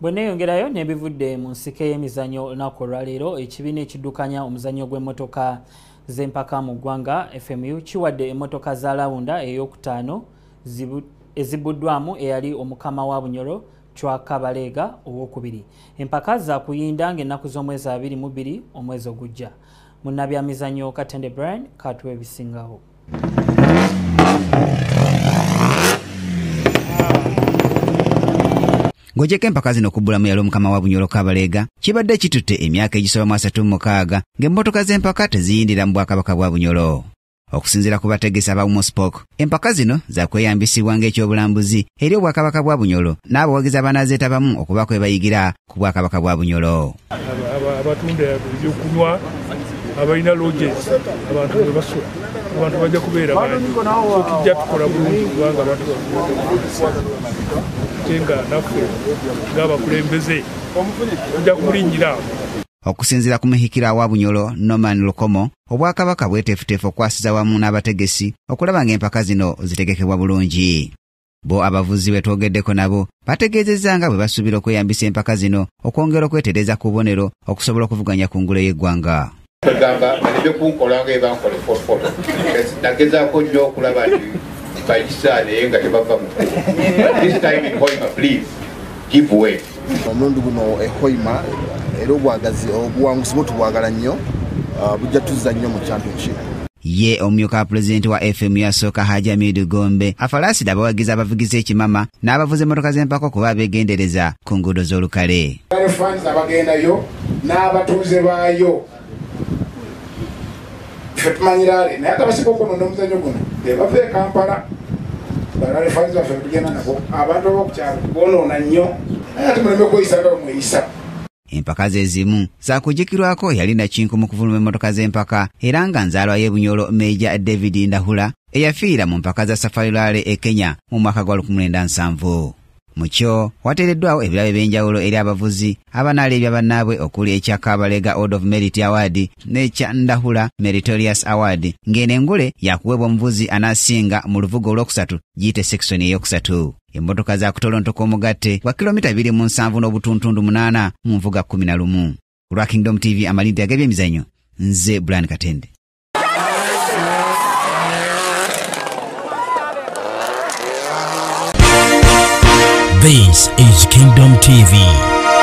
bweneyongerayo nebivudde mu nsiko y'emizannyo olunaku olwaleero ekibiina ekiddukanya omuzannyo gw'emmotoka zempaka mu ggwanga fmu kiwadde emmotoka za lawunda ey'okutaano ezibuddwamu eyali omukama wa bunyolo cwakabaleega owokubiri empaka zakuyinda ngaennaku z'omwezi 22 omwezi ogujja munnabyamizannyo katende brian katwebisingawo ng'ogyeko empaka zino okubbulamu yali omukama wa bunyolo kabalega kibadde kitutte emyaka egisoba mu asatu mukaaga ng'emmotoka z'empaka teziyindira mu bwakabaka bwa bunyolo okusinziira ku bategesi aba umospok empaka zino zakweyambisibwa ng'ekyobulambuzi eri obwakabaka bwa bunyolo n'abawagizi abanaazeetabamu okubakwe bayigira ku bwakabaka bwa bunyolo abatunda ebyokunywa abalina loges abantu webasula abantu bajja kubeera bangiokijja tukola bulungi kubanga abantu ate nga naffe ngaabakulembeze ojja kubulinyiraawo okusinziira ku mihikiro awa bunyolo norman lukomo obwakabaka bweteefuteefu okwasiza wamu n'abategesi okulaba ng'empaka zino zitegekebwa bulungi bo abavuzi be twogeddeko nabo bategeezezza nga bwe basuubira okweyambisa empaka zino okwongera okwetereeza ku bubonero okusobola okuvuganya ku ngulo y'eggwanga agamba alibyokunkola nga ebankole fotofoto nagezaako nnyo okulaba nti bagisa naye nga tebava mukulu omulundi guno ehoima era obwagazi obuwanguzi butubwagala nnyo uh, bujja tuzza nnyo mu championship ye omumyuka wa pulezidenti wa fm yasooka haja midu gombe afalasida abawagiza abavugiza ekimama n'abavuza emotoka z'empako kuba abegendereza ku nguudo z'olukale abagendayo n'abatuuze baayo fetumanyirare naye atabasiga okwono nomuzanyo guno bebava ekampala balalefaani zaffe tugenda nabo abantu abokukyalo bonoona nnyo naye ate muleme okweyisa nga bamweyisa empaka zezimu zakujjukirwako yali nakinku mu kuvuluma emmotoka z'empaka era nga nzaalwa y'ebunyolo meja david ndahula eyafiira mu mpaka za safari lwale e kenya mu mwaka gwa 1970 mu kyo wateereddwawo ebirabo eby'enjawulo eri abavuzi abanaali ebyabannaabwe okuli ekya kabalega ord of merit award n'ekya ndahula meritorius award ng'eno engule yakuweebwa omuvuzi anaasinga mu luvuga olwokusatu giyite sekisoni ey'okusatu emmotoka za kutolontoka omugatte gwa kilomita 27.8 mu nvuga 11 ku lwa kingdom tv amalindi agebyemizannyo nze bulan katende This is Kingdom TV.